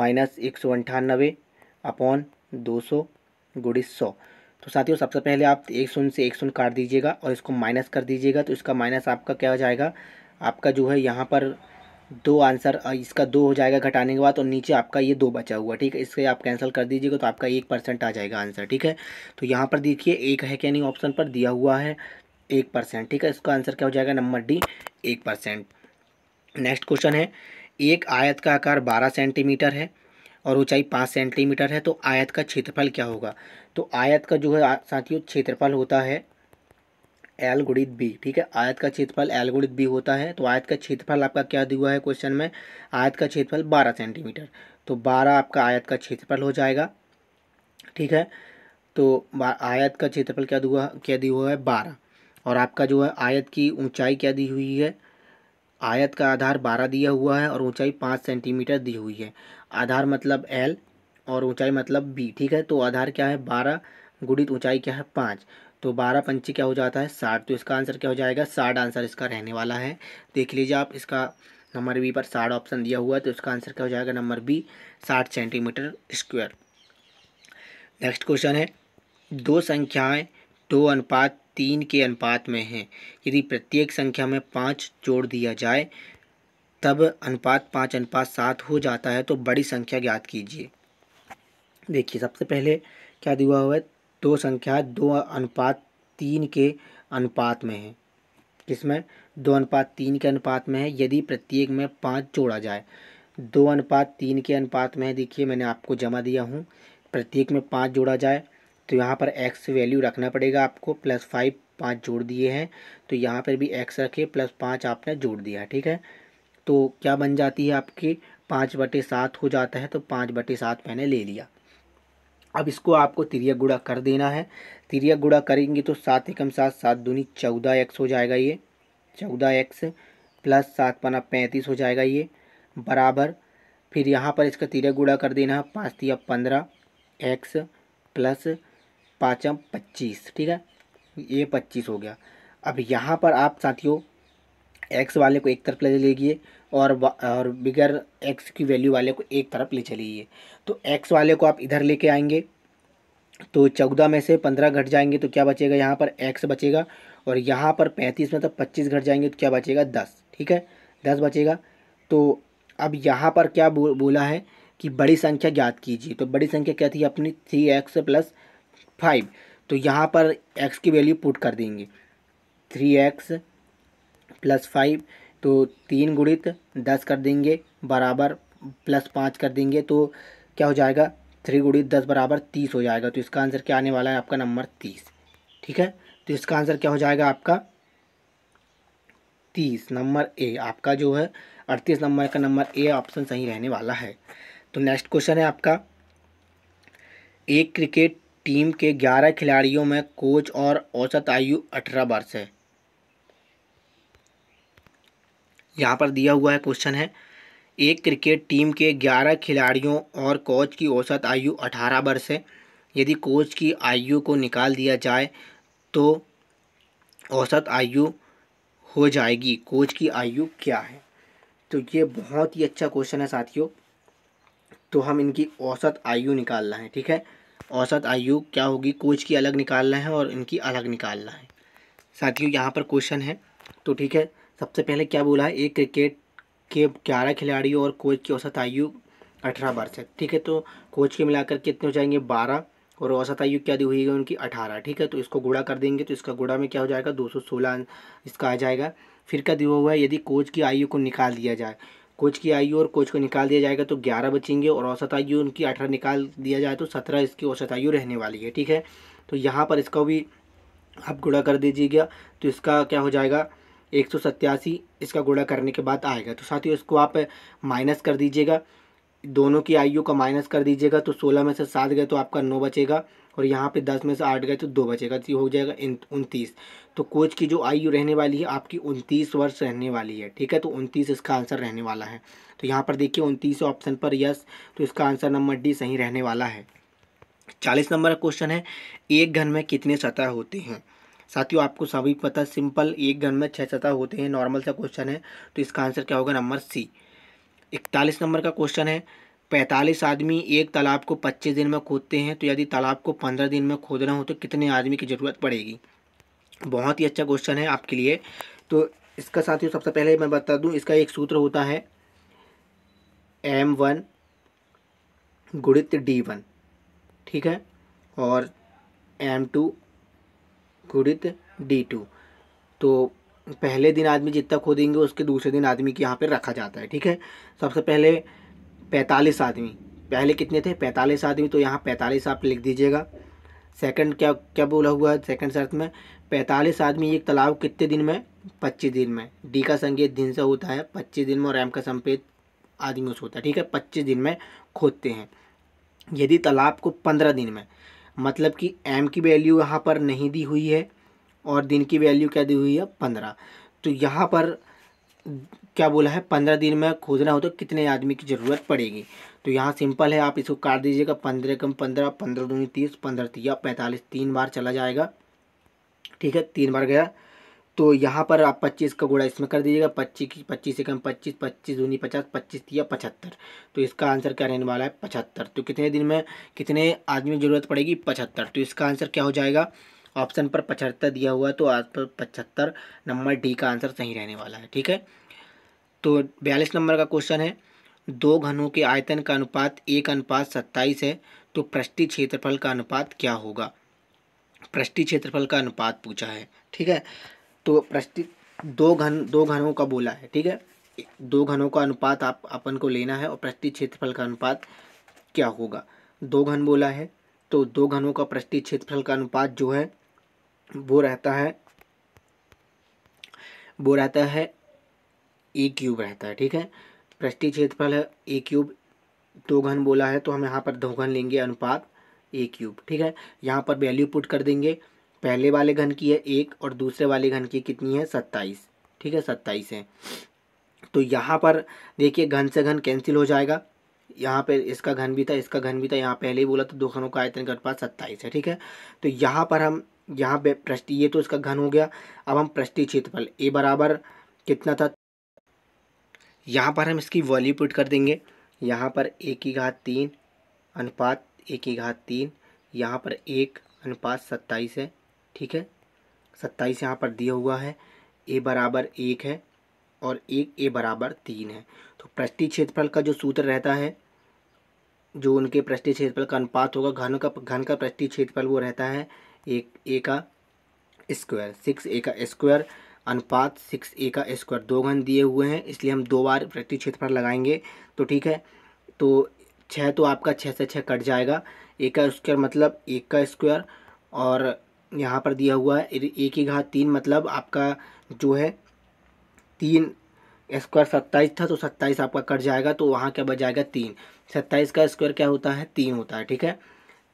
माइनस एक सौ अंठानबे अपॉन दो सौ गुड़ी सौ तो साथियों सबसे पहले आप एक शून्य से एक शून्य काट दीजिएगा और इसको माइनस कर दीजिएगा तो इसका माइनस आपका क्या हो जाएगा आपका जो है यहाँ पर दो आंसर इसका दो हो जाएगा घटाने के बाद और नीचे आपका ये दो बचा हुआ ठीक है इसके आप कैंसिल कर दीजिएगा तो आपका एक परसेंट आ जाएगा आंसर ठीक है तो यहाँ पर देखिए एक है क्या नहीं ऑप्शन पर दिया हुआ है एक परसेंट ठीक है इसका आंसर क्या हो जाएगा नंबर डी एक परसेंट नेक्स्ट क्वेश्चन है एक आयत का आकार बारह सेंटीमीटर है और ऊंचाई पाँच सेंटीमीटर है तो आयत का क्षेत्रफल क्या होगा तो आयत का जो है साथियों क्षेत्रफल होता है एल गुणित बी ठीक है आयत का क्षेत्रफल एल गुणित बी होता है तो आयत का क्षेत्रफल आपका क्या दिया है क्वेश्चन में आयत का क्षेत्रफल बारह सेंटीमीटर तो बारह आपका आयत का क्षेत्रफल हो जाएगा ठीक है तो आयत का क्षेत्रफल क्या दुआ क्या दिया हुआ है बारह और आपका जो है आयत की ऊंचाई क्या दी हुई है आयत का आधार बारह दिया हुआ है और ऊंचाई पाँच सेंटीमीटर दी हुई है आधार मतलब एल और ऊंचाई मतलब बी ठीक है तो आधार क्या है बारह गुणित ऊंचाई क्या है पाँच तो बारह पंची क्या हो जाता है साठ तो इसका आंसर क्या हो जाएगा साठ आंसर इसका रहने वाला है देख लीजिए आप इसका नंबर बी पर साठ ऑप्शन दिया हुआ है तो इसका आंसर क्या हो जाएगा नंबर बी साठ सेंटीमीटर स्क्वायर नेक्स्ट क्वेश्चन है दो संख्याएं दो अनुपात तीन के अनुपात में हैं यदि प्रत्येक संख्या में पाँच जोड़ दिया जाए तब अनुपात पाँच अनुपात सात हो जाता है तो बड़ी संख्या ज्ञात कीजिए देखिए सबसे पहले क्या दिया हुआ है दो संख्या दो अनुपात तीन के अनुपात में है किसमें दो अनुपात तीन के अनुपात में है यदि प्रत्येक में पाँच जोड़ा जाए दो अनुपात तीन के अनुपात में है देखिए मैंने आपको जमा दिया हूँ प्रत्येक में पाँच जोड़ा जाए तो यहाँ पर एक्स वैल्यू रखना पड़ेगा आपको प्लस फाइव पाँच जोड़ दिए हैं तो यहाँ पर भी एक्स रखिए प्लस पाँच आपने जोड़ दिया ठीक है तो क्या बन जाती है आपकी पाँच बटे सात हो जाता है तो पाँच बटे सात मैंने ले लिया अब इसको आपको तिरिया गुड़ा कर देना है तिरिया गुड़ा करेंगे तो सात एकम सात सात दूनी चौदह एक्स हो जाएगा ये चौदह एक्स प्लस सात पना पैंतीस हो जाएगा ये बराबर फिर यहाँ पर इसका तिरिया गुड़ा कर देना है पाँच तिया पंद्रह एक्स प्लस पाँचम पच्चीस ठीक है ये पच्चीस हो गया अब यहाँ पर आप साथियों एक्स वाले को एक तरफ ले लीजिए और और बिगर एक्स की वैल्यू वाले को एक तरफ ले चलिए तो एक्स वाले को आप इधर लेके आएंगे तो चौदह में से पंद्रह घट जाएंगे तो क्या बचेगा यहाँ पर एक्स बचेगा और यहाँ पर पैंतीस में तो पच्चीस घट जाएंगे तो क्या बचेगा दस ठीक है दस बचेगा तो अब यहाँ पर क्या बो, बोला है कि बड़ी संख्या ज्ञात कीजिए तो बड़ी संख्या क्या थी अपनी थ्री एक्स प्लस फाइव तो यहाँ पर एक्स की वैल्यू पुट कर देंगे थ्री एक्स प्लस फाइव तो तीन गुणित दस कर देंगे बराबर प्लस पाँच कर देंगे तो क्या हो जाएगा थ्री गुणित दस बराबर तीस हो जाएगा तो इसका आंसर क्या आने वाला है आपका नंबर तीस ठीक है तो इसका आंसर क्या हो जाएगा आपका तीस नंबर ए आपका जो है अड़तीस नंबर का नंबर ए ऑप्शन सही रहने वाला है तो नेक्स्ट क्वेश्चन है आपका एक क्रिकेट टीम के ग्यारह खिलाड़ियों में कोच और औसत आयु अठारह वर्ष है यहाँ पर दिया हुआ है क्वेश्चन है एक क्रिकेट टीम के ग्यारह खिलाड़ियों और कोच की औसत आयु अठारह वर्ष है यदि कोच की आयु को निकाल दिया जाए तो औसत आयु हो जाएगी कोच की आयु क्या है तो ये बहुत ही अच्छा क्वेश्चन है साथियों तो हम इनकी औसत आयु निकालना है ठीक है औसत आयु क्या होगी कोच की अलग निकालना है और इनकी अलग निकालना है साथियों यहाँ पर क्वेश्चन है तो ठीक है सबसे पहले क्या बोला है एक क्रिकेट के ग्यारह खिलाड़ियों और कोच की औसत आयु अठारह वर्ष है ठीक है तो कोच के मिलाकर कितने हो जाएंगे बारह और औसत आयु क्या दी हुई है उनकी अठारह ठीक है तो इसको गुड़ा कर देंगे तो इसका गुड़ा में क्या हो जाएगा दो सौ सोलह इसका आ जाएगा फिर क्या दिया हुआ है यदि कोच की आयु को निकाल दिया जाए कोच की आयु और कोच को निकाल दिया जाएगा तो ग्यारह बचेंगे और औसत आयु उनकी अठारह निकाल दिया जाए तो सत्रह इसकी औसत आयु रहने वाली है ठीक है तो यहाँ पर इसका भी आप गुड़ा कर दीजिएगा तो इसका क्या हो जाएगा एक सौ सत्तासी इसका गुणा करने के बाद आएगा तो साथ ही इसको आप माइनस कर दीजिएगा दोनों की आयु का माइनस कर दीजिएगा तो सोलह में से सात गए तो आपका नौ बचेगा और यहाँ पे दस में से आठ गए तो दो बचेगा तो हो जाएगा उनतीस तो कोच की जो आयु रहने वाली है आपकी उनतीस वर्ष रहने वाली है ठीक है तो उनतीस इसका आंसर रहने वाला है तो यहाँ पर देखिए उनतीस ऑप्शन पर यस तो इसका आंसर नंबर डी सही रहने वाला है चालीस नंबर का क्वेश्चन है एक घन में कितने सतह होते हैं साथियों आपको सभी पता सिंपल एक घन में छः सतह होते हैं नॉर्मल सा क्वेश्चन है तो इसका आंसर क्या होगा नंबर सी इकतालीस नंबर का क्वेश्चन है पैंतालीस आदमी एक तालाब को पच्चीस दिन में खोदते हैं तो यदि तालाब को पंद्रह दिन में खोदना हो तो कितने आदमी की ज़रूरत पड़ेगी बहुत ही अच्छा क्वेश्चन है आपके लिए तो इसका साथियों सबसे पहले मैं बता दूं इसका एक सूत्र होता है एम वन गुणित डी वन ठीक है और एम टू गुणित डी टू तो पहले दिन आदमी जितना खोदेंगे उसके दूसरे दिन आदमी के यहाँ पर रखा जाता है ठीक है सबसे पहले पैंतालीस आदमी पहले कितने थे पैंतालीस आदमी तो यहाँ पैंतालीस आप लिख दीजिएगा सेकंड क्या क्या बोला हुआ है सेकंड शर्त में पैंतालीस आदमी एक तालाब कितने दिन में पच्चीस दिन में डी का संकेत दिन से होता है पच्चीस दिन में और एम का संकेत आदमी से होता है ठीक है पच्चीस दिन में खोदते हैं यदि तालाब को पंद्रह दिन में मतलब कि एम की वैल्यू यहाँ पर नहीं दी हुई है और दिन की वैल्यू क्या दी हुई है पंद्रह तो यहाँ पर क्या बोला है पंद्रह दिन में खोजना हो तो कितने आदमी की ज़रूरत पड़ेगी तो यहाँ सिंपल है आप इसको काट दीजिएगा पंद्रह कम पंद्रह पंद्रह दूनी तीस पंद्रह तीस पैंतालीस तीन बार चला जाएगा ठीक है तीन बार गया तो यहाँ पर आप पच्चीस का गुड़ा इसमें कर दीजिएगा पच्चीस की पच्चीस से कम पच्चीस पच्चीस दूनी पचास पच्चीस या पचहत्तर तो इसका आंसर क्या रहने वाला है पचहत्तर तो कितने दिन में कितने आदमी की ज़रूरत पड़ेगी पचहत्तर तो इसका आंसर क्या हो जाएगा ऑप्शन पर पचहत्तर दिया हुआ है तो आज पर पचहत्तर नंबर डी का आंसर सही रहने वाला है ठीक है तो बयालीस नंबर का क्वेश्चन है दो घनों के आयतन का अनुपात एक अनुपात सत्ताईस है तो पृष्ठी क्षेत्रफल का अनुपात क्या होगा पृष्ठी क्षेत्रफल का अनुपात पूछा है ठीक है तो प्रश्न दो घन दो घनों का बोला है ठीक है दो घनों का अनुपात आप अपन को लेना है और प्रस्तुत क्षेत्रफल का अनुपात क्या होगा दो घन बोला है तो दो घनों का प्रस्तुत क्षेत्रफल का अनुपात जो है वो रहता है वो रहता है ए क्यूब रहता है ठीक है प्रस्तुत क्षेत्रफल है ए क्यूब दो घन बोला है तो हम यहाँ पर दो घन लेंगे अनुपात ए क्यूब ठीक है यहाँ पर वैल्यू पुट कर देंगे पहले वाले घन की है एक और दूसरे वाले घन की कितनी है सत्ताईस ठीक है सत्ताईस है तो यहाँ पर देखिए घन से घन कैंसिल हो जाएगा यहाँ पर इसका घन भी था इसका घन भी था यहाँ पहले ही बोला था दो घनों का आयतन का अनुपात सत्ताईस है ठीक है तो यहाँ पर हम यहाँ पे पृष्ठी ये तो इसका घन हो गया अब हम पृष्ठी क्षेत्रफल ए बराबर कितना था यहाँ पर हम इसकी वॉल्यू पुट कर देंगे यहाँ पर एक की घात तीन अनुपात एक की घात तीन यहाँ पर एक अनुपात सत्ताईस है ठीक है सत्ताईस यहाँ पर दिया हुआ है ए बराबर एक है और एक ए बराबर तीन है तो पृष्ठी क्षेत्रफल का जो सूत्र रहता है जो उनके पृष्ठी क्षेत्रफल का अनुपात होगा घन का घन का पृष्ठी क्षेत्रफल वो रहता है एक ए का स्क्वायर सिक्स ए का स्क्वायर अनुपात सिक्स ए का स्क्वायर दो घन दिए हुए हैं इसलिए हम दो बार पृष्ठी क्षेत्रफल लगाएंगे तो ठीक है तो छः तो आपका छः से छः कट जाएगा ए का स्क्वायर मतलब एक का स्क्वायर और यहाँ पर दिया हुआ है एक ही घात तीन मतलब आपका जो है तीन स्क्वायर सत्ताईस था तो सत्ताईस आपका कट जाएगा तो वहाँ क्या बच जाएगा तीन सत्ताईस का स्क्वायर क्या होता है तीन होता है ठीक है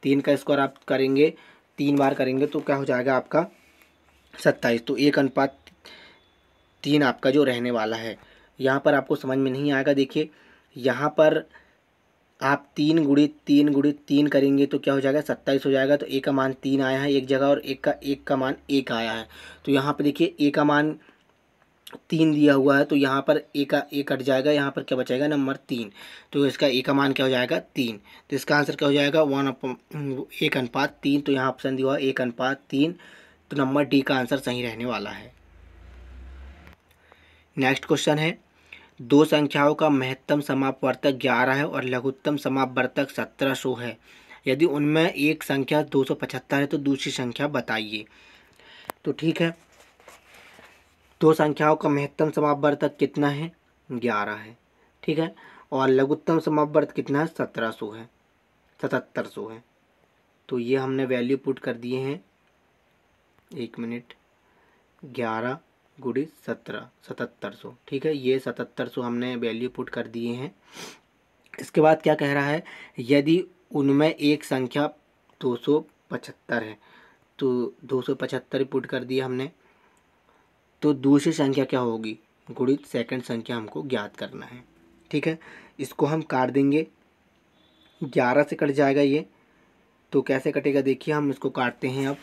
तीन का स्क्वायर आप करेंगे तीन बार करेंगे तो क्या हो जाएगा आपका सत्ताईस तो एक अनुपात तीन आपका जो रहने वाला है यहाँ पर आपको समझ में नहीं आएगा देखिए यहाँ पर आप तीन गुड़ी तीन गुड़ी तीन करेंगे तो क्या हो जाएगा सत्ताईस हो जाएगा तो एक का मान तीन आया है एक जगह और एक का एक का मान एक आया है तो यहाँ पर देखिए एक का मान तीन दिया हुआ है तो यहाँ पर एक का एक कट जाएगा यहाँ पर क्या बचेगा नंबर तीन तो इसका एक का मान क्या हो जाएगा तीन तो इसका आंसर क्या हो जाएगा वन एक अनुपात तीन तो यहाँ ऑप्शन दिया हुआ एक अनुपात तीन तो नंबर डी का आंसर सही रहने वाला है नेक्स्ट क्वेश्चन है दो संख्याओं का महत्तम समापवर्तक ग्यारह है और लघुत्तम समापवर्तक सत्रह सौ है यदि उनमें एक संख्या दो सौ पचहत्तर है तो दूसरी संख्या बताइए तो ठीक है दो संख्याओं का महत्तम समापवर्तक कितना है ग्यारह है ठीक है और लघुत्तम समापवर्तक कितना है सत्रह सौ है सतहत्तर सौ है तो ये हमने वैल्यू पुट कर दिए हैं एक मिनट ग्यारह गुड़ी सत्रह सतहत्तर सौ ठीक है ये सतहत्तर सौ हमने वैल्यू पुट कर दिए हैं इसके बाद क्या कह रहा है यदि उनमें एक संख्या दो सौ पचहत्तर है तो दो सौ पचहत्तर पुट कर दिया हमने तो दूसरी संख्या क्या होगी गुड़ी सेकंड संख्या हमको ज्ञात करना है ठीक है इसको हम काट देंगे ग्यारह से कट जाएगा ये तो कैसे कटेगा देखिए हम इसको काटते हैं अब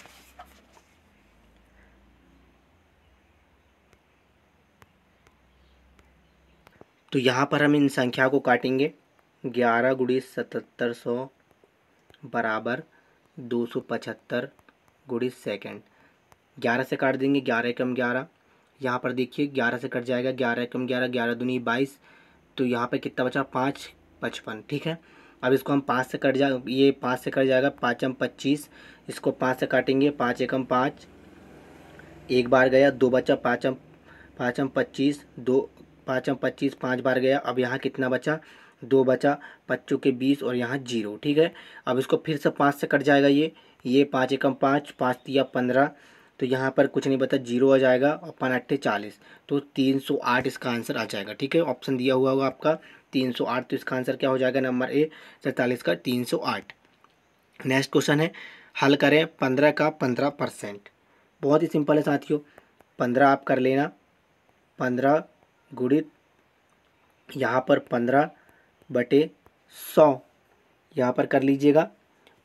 तो यहाँ पर हम इन संख्या को काटेंगे ग्यारह गुड़ी सतहत्तर सौ बराबर दो सौ पचहत्तर गुड़ी सेकेंड ग्यारह से काट देंगे ग्यारह कम ग्यारह यहाँ पर देखिए ग्यारह से कट जाएगा ग्यारह कम ग्यारह ग्यारह दूनी बाईस तो यहाँ पर कितना बचा पाँच पचपन ठीक है अब इसको हम पाँच से कट जा ये पाँच से कट जाएगा पाँचम पच्चीस इसको पाँच से काटेंगे पाँच एकम पाँच एक बार गया दो बचा पाँचम पाँचम पच्चीस दो पाँचम पच्चीस पाँच बार गया अब यहाँ कितना बचा दो बचा पच्चों के बीस और यहाँ जीरो ठीक है अब इसको फिर से पाँच से कट जाएगा ये ये पाँच एकम पाँच पाँच या पंद्रह तो यहाँ पर कुछ नहीं बता जीरो आ जाएगा और पन अट्ठे चालीस तो तीन सौ आठ इसका आंसर आ जाएगा ठीक है ऑप्शन दिया हुआ होगा आपका तीन सौ आठ तो इसका आंसर क्या हो जाएगा नंबर ए सैंतालीस का तीन सौ आठ नेक्स्ट क्वेश्चन है हल करें पंद्रह का पंद्रह परसेंट बहुत ही सिंपल है साथियों पंद्रह आप कर लेना पंद्रह गुणित यहाँ पर पंद्रह बटे सौ यहाँ पर कर लीजिएगा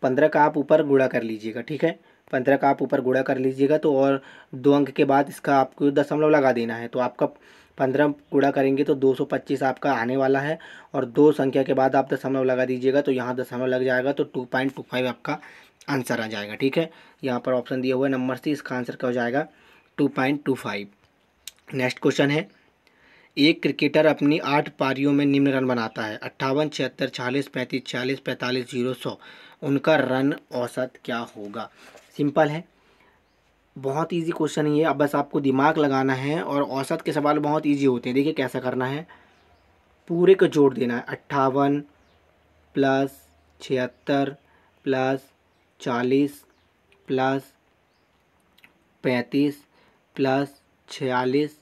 पंद्रह का आप ऊपर गुड़ा कर लीजिएगा ठीक है पंद्रह का आप ऊपर गुड़ा कर लीजिएगा तो और दो अंक के बाद इसका आपको दशमलव लगा देना है तो आपका पंद्रह गुड़ा करेंगे तो दो सौ पच्चीस आपका आने वाला है और दो संख्या के बाद आप दशमलव लगा दीजिएगा तो यहाँ दशमलव लग जाएगा तो टू पॉइंट टू फाइव आपका आंसर आ जाएगा ठीक है यहाँ पर ऑप्शन दिया हुआ है नंबर सी इसका आंसर क्या हो जाएगा two point two five next question है एक क्रिकेटर अपनी आठ पारियों में निम्न रन बनाता है अट्ठावन छिहत्तर चालीस पैंतीस छियालीस पैंतालीस जीरो सौ उनका रन औसत क्या होगा सिंपल है बहुत इजी क्वेश्चन ये अब बस आपको दिमाग लगाना है और औसत के सवाल बहुत इजी होते हैं देखिए कैसा करना है पूरे को जोड़ देना है अट्ठावन प्लस छिहत्तर प्लस चालीस प्लस पैंतीस प्लस छियालीस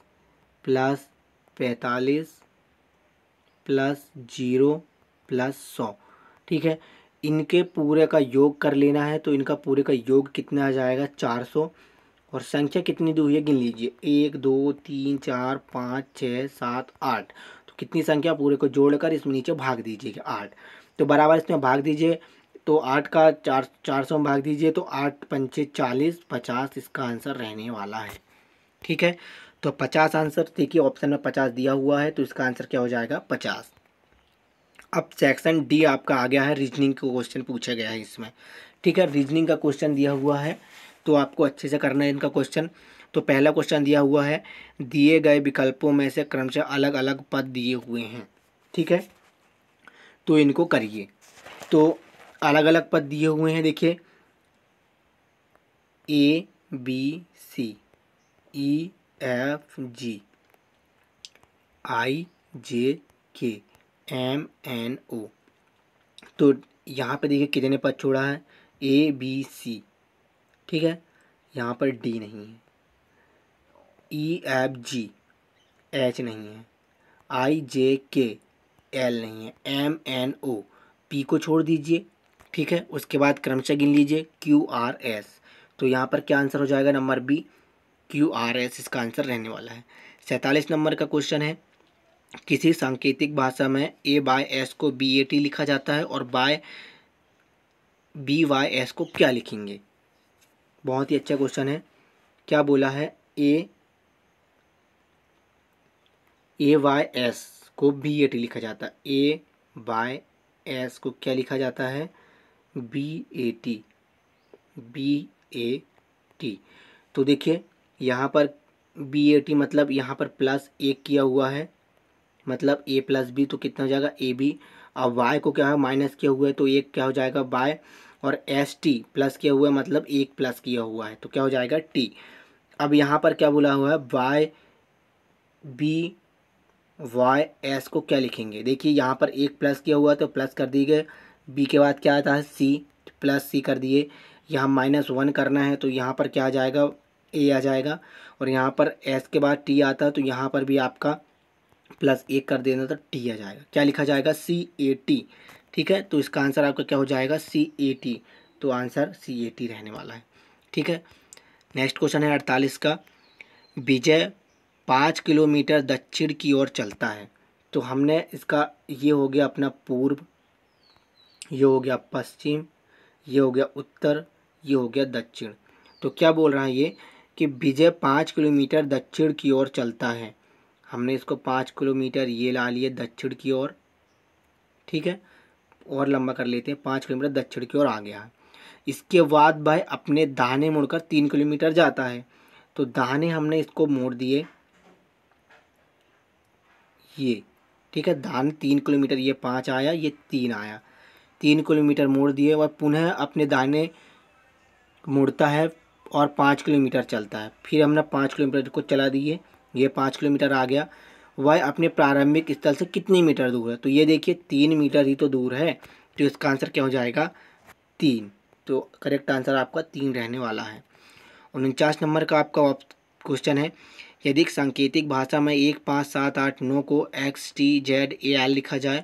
प्लस पैंतालीस प्लस जीरो प्लस सौ ठीक है इनके पूरे का योग कर लेना है तो इनका पूरे का योग कितना आ जाएगा चार सौ और संख्या कितनी दी हुई है गिन लीजिए एक दो तीन चार पाँच छः सात आठ तो कितनी संख्या पूरे को जोड़कर इसमें नीचे भाग दीजिएगा आठ तो बराबर इसमें भाग दीजिए तो आठ का चार चार सौ में भाग दीजिए तो आठ पंचे चालीस पचास इसका आंसर रहने वाला है ठीक है तो पचास आंसर देखिए ऑप्शन में पचास दिया हुआ है तो इसका आंसर क्या हो जाएगा पचास अब सेक्शन डी आपका आ गया है रीजनिंग का क्वेश्चन पूछा गया है इसमें ठीक है रीजनिंग का क्वेश्चन दिया हुआ है तो आपको अच्छे से करना है इनका क्वेश्चन तो पहला क्वेश्चन दिया हुआ है दिए गए विकल्पों में से क्रमशः अलग अलग पद दिए हुए हैं ठीक है तो इनको करिए तो अलग अलग पद दिए हुए हैं देखिए A B C E F G आई जे के एम एन ओ तो यहाँ पे देखिए कितने पद छोड़ा है ए बी सी ठीक है यहाँ पर डी नहीं है ई एफ जी एच नहीं है आई जे के एल नहीं है एम एन ओ पी को छोड़ दीजिए ठीक है उसके बाद क्रमशः गिन लीजिए क्यू आर एस तो यहाँ पर क्या आंसर हो जाएगा number B Q R S इसका आंसर रहने वाला है सैंतालीस नंबर का क्वेश्चन है किसी सांकेतिक भाषा में ए बाय एस को बी ए टी लिखा जाता है और बाय बी वाई एस को क्या लिखेंगे बहुत ही अच्छा क्वेश्चन है क्या बोला है ए ए वाई एस को बी ए टी लिखा जाता है ए बाय एस को क्या लिखा जाता है B A T B A T तो देखिए यहाँ पर बी ए टी मतलब यहाँ पर प्लस ए किया हुआ है मतलब ए प्लस बी तो कितना हो जाएगा ए बी अब वाई को क्या है माइनस किया हुआ है तो एक क्या हो जाएगा वाई और एस टी प्लस किया हुआ है मतलब एक प्लस किया हुआ है तो क्या हो जाएगा टी अब यहाँ पर क्या बोला हुआ है वाई बी वाई एस को क्या लिखेंगे देखिए यहाँ पर एक प्लस किया हुआ है तो प्लस कर दिए गए बी के बाद क्या आता है सी प्लस सी कर दिए यहाँ माइनस वन करना है तो यहाँ पर क्या आ जाएगा ए आ जाएगा और यहाँ पर एस के बाद टी आता है तो यहाँ पर भी आपका प्लस ए कर देना तो टी आ जाएगा क्या लिखा जाएगा सी ए टी ठीक है तो इसका आंसर आपका क्या हो जाएगा सी ए टी तो आंसर सी ए टी रहने वाला है ठीक है नेक्स्ट क्वेश्चन है अड़तालीस का विजय पाँच किलोमीटर दक्षिण की ओर चलता है तो हमने इसका ये हो गया अपना पूर्व ये हो गया पश्चिम ये हो गया उत्तर ये हो गया दक्षिण तो क्या बोल रहा है ये कि विजय पाँच किलोमीटर दक्षिण की ओर चलता है हमने इसको पाँच किलोमीटर ये ला लिए दक्षिण की ओर ठीक है और लंबा कर लेते हैं पाँच किलोमीटर दक्षिण की ओर आ गया इसके बाद भाई अपने दाहने मुड़कर तीन किलोमीटर जाता है तो दाहने हमने इसको मोड़ दिए ये ठीक है दान तीन किलोमीटर ये पाँच आया ये तीन आया तीन किलोमीटर मोड़ दिए और पुनः अपने दाने मुड़ता है और पाँच किलोमीटर चलता है फिर हमने पाँच किलोमीटर को चला दिए ये पाँच किलोमीटर आ गया वह अपने प्रारंभिक स्थल से कितने मीटर दूर है तो ये देखिए तीन मीटर ही तो दूर है तो इसका आंसर क्या हो जाएगा तीन तो करेक्ट आंसर आपका तीन रहने वाला है उनचास नंबर का आपका क्वेश्चन है यदि सांकेतिक भाषा में एक पाँच सात आठ नौ को X T Z A L लिखा जाए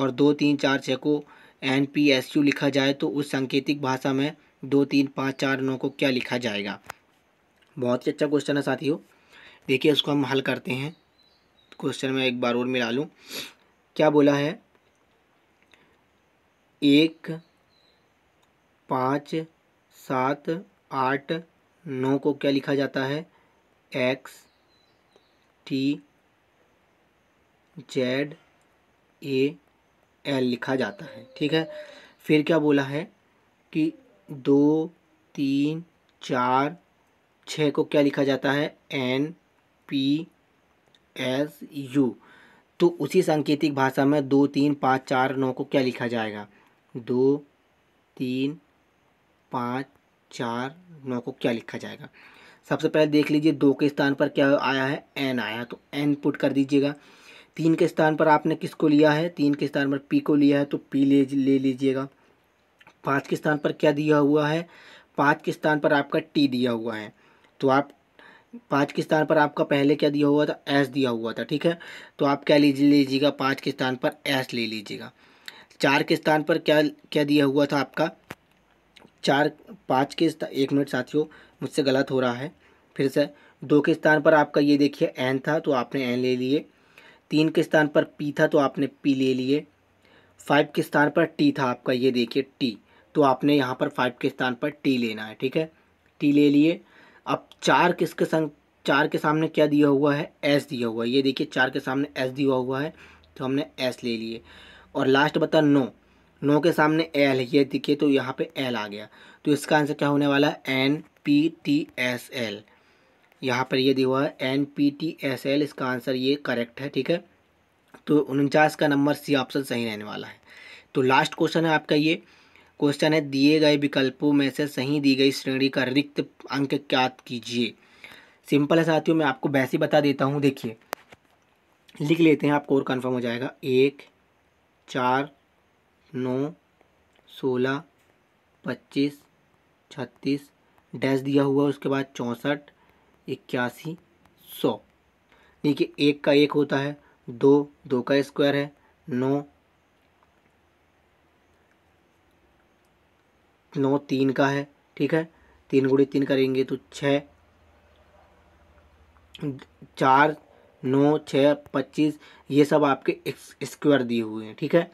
और दो तीन चार छः को एन पी एस यू लिखा जाए तो उस सांकेतिक भाषा में दो तीन पाँच चार नौ को क्या लिखा जाएगा बहुत ही अच्छा क्वेश्चन है साथियों देखिए उसको हम हल करते हैं क्वेश्चन में एक बार और मिला लूँ क्या बोला है एक पाँच सात आठ नौ को क्या लिखा जाता है X T Z A L लिखा जाता है ठीक है फिर क्या बोला है कि दो तीन चार छः को क्या लिखा जाता है एन पी एस यू तो उसी सांकेतिक भाषा में दो तीन पाँच चार नौ को क्या लिखा जाएगा दो तीन पाँच चार नौ को क्या लिखा जाएगा सबसे पहले देख लीजिए दो के स्थान पर क्या आया है एन आया तो एन पुट कर दीजिएगा तीन के स्थान पर आपने किसको लिया है तीन के स्थान पर पी को लिया है तो पी ले ले लीजिएगा पाँच के स्थान पर क्या दिया हुआ है पाँच के स्थान पर आपका टी दिया हुआ है तो आप पाँच के स्थान पर आपका पहले क्या दिया हुआ था एस दिया हुआ था ठीक है तो आप क्या लीजिए लीजिएगा पाँच के स्थान पर एस ले लीजिएगा चार के स्थान पर क्या क्या दिया हुआ था आपका चार पाँच के एक मिनट साथियों मुझसे गलत हो रहा है फिर से दो के स्थान पर आपका ये देखिए एन था तो आपने एन ले लिए तीन के स्थान पर पी था तो आपने पी ले लिए फाइव के स्थान पर टी था आपका ये देखिए टी तो आपने यहाँ पर फाइव के स्थान पर टी लेना है ठीक है टी ले लिए अब चार किसके संग चार के सामने क्या दिया हुआ है एस दिया हुआ है ये देखिए चार के सामने एस दिया हुआ है तो हमने एस ले लिए और लास्ट बता नो नो के सामने एल ये दिखे तो यहाँ पे एल आ गया तो इसका आंसर क्या होने वाला है N P T S L यहाँ पर ये दिया हुआ है N P T S L इसका आंसर ये करेक्ट है ठीक है तो उनचास का नंबर सी ऑप्शन सही रहने वाला है तो लास्ट क्वेश्चन है आपका ये क्वेश्चन है दिए गए विकल्पों में से सही दी गई श्रेणी का रिक्त अंक क्या कीजिए सिंपल है साथियों मैं आपको वैसे ही बता देता हूँ देखिए लिख लेते हैं आपको और कन्फर्म हो जाएगा एक चार नौ सोलह पच्चीस छत्तीस डैश दिया हुआ उसके बाद चौंसठ इक्यासी सौ देखिए एक का एक होता है दो दो का स्क्वायर है नौ नौ तीन का है ठीक है तीन गुड़ी तीन करेंगे तो छः चार नौ छः पच्चीस ये सब आपके स्क्वायर दिए हुए हैं ठीक है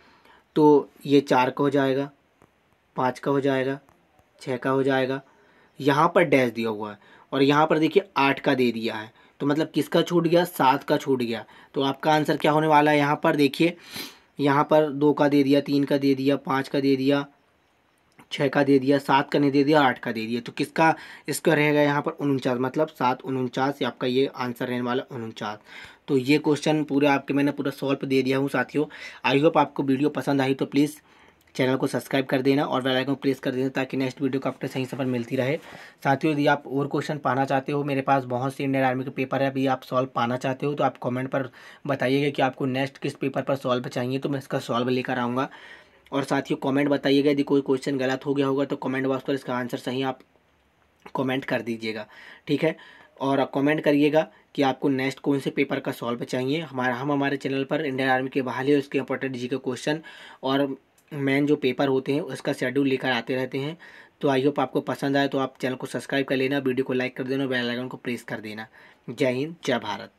तो ये चार का हो जाएगा पाँच का हो जाएगा छः का हो जाएगा यहाँ पर डैश दिया हुआ है और यहाँ पर देखिए आठ का दे दिया है तो मतलब किसका छूट गया सात का छूट गया तो आपका आंसर क्या होने वाला है यहाँ पर देखिए यहाँ पर दो का दे दिया तीन का दे दिया पाँच का दे दिया छः का दे दिया सात का नहीं दे दिया आठ का दे दिया तो किसका स्क्वायर रहेगा यहाँ पर उनचास मतलब सात उनचास आपका ये आंसर रहने वाला उनचास तो ये क्वेश्चन पूरे आपके मैंने पूरा सॉल्व दे दिया हूँ साथियों आई होप आपको वीडियो पसंद आई तो प्लीज़ चैनल को सब्सक्राइब कर देना और बेल आइकन प्रेस कर देना ताकि नेक्स्ट वीडियो का आपको सही समय मिलती रहे साथियों यदि आप और क्वेश्चन पाना चाहते हो मेरे पास बहुत से इंडियन आर्मी के पेपर है अभी आप सॉल्व पाना चाहते हो तो आप कमेंट पर बताइएगा कि आपको नेक्स्ट किस पेपर पर सॉल्व चाहिए तो मैं इसका सॉल्व लेकर आऊँगा और साथ ही कमेंट बताइएगा यदि कोई क्वेश्चन गलत हो गया होगा तो कमेंट बॉक्स पर इसका आंसर सही आप कमेंट कर दीजिएगा ठीक है और कमेंट करिएगा कि आपको नेक्स्ट कौन से पेपर का सॉल्व चाहिए हमारा हम हमारे चैनल पर इंडियन आर्मी के बहाली और उसके इंपॉर्टेंट जी के क्वेश्चन और मेन जो पेपर होते हैं उसका शेड्यूल लेकर आते रहते हैं तो आई होप आपको पसंद आए तो आप चैनल को सब्सक्राइब कर लेना वीडियो को लाइक कर देना बेल आइकन को प्रेस कर देना जय हिंद जय भारत